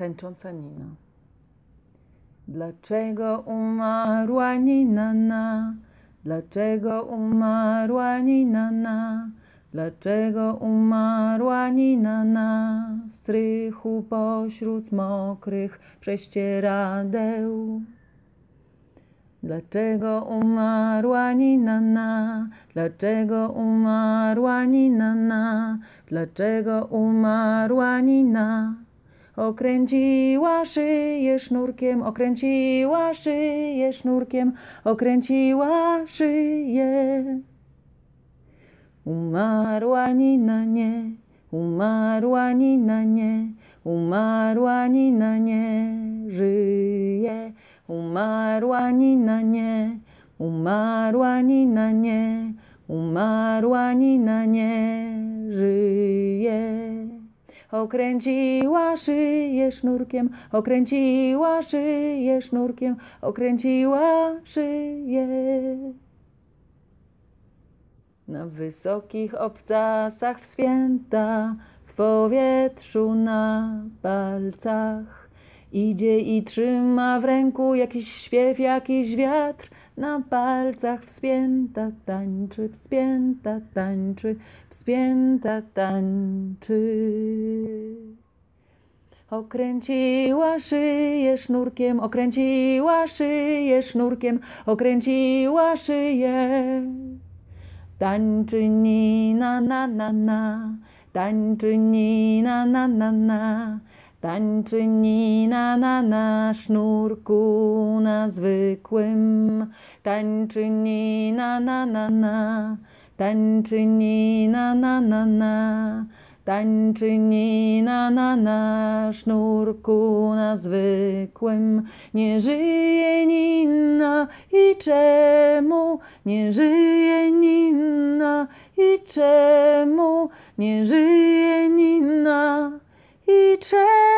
Tańcząca Nina. Dlaczego umarła Na, Dlaczego umarła Na, Dlaczego umarła Na Strychu pośród mokrych prześcieradeł. Dlaczego umarła Na, Dlaczego umarła Na, Dlaczego umarła Nina? Okręciła szyję sznurkiem, okręciła szyję sznurkiem, okręciła szyję. Umarła na nie, umarła na nie, umarła na nie, żyje. Umarła na nie, umarła na nie, umarła na nie, żyje. Okręciła szyję sznurkiem, okręciła szyję sznurkiem, okręciła szyję. Na wysokich obcasach wspięta, w powietrzu na palcach Idzie i trzyma w ręku jakiś śpiew, jakiś wiatr, na palcach wspięta tańczy, wspięta tańczy, wspięta tańczy. Okręciła szyję sznurkiem, okręciła szyję sznurkiem, okręciła szyję. Tańczy na na na na, tańczy na na na na. Tańczynina na, na sznurku, na zwykłym. Tańczynina na, na, na. Tańczynina na, na, na. Tańczynina na, na sznurku, na zwykłym. Nie żyje Nina i czemu? Nie żyje Nina i czemu? Nie żyje Nina i czemu?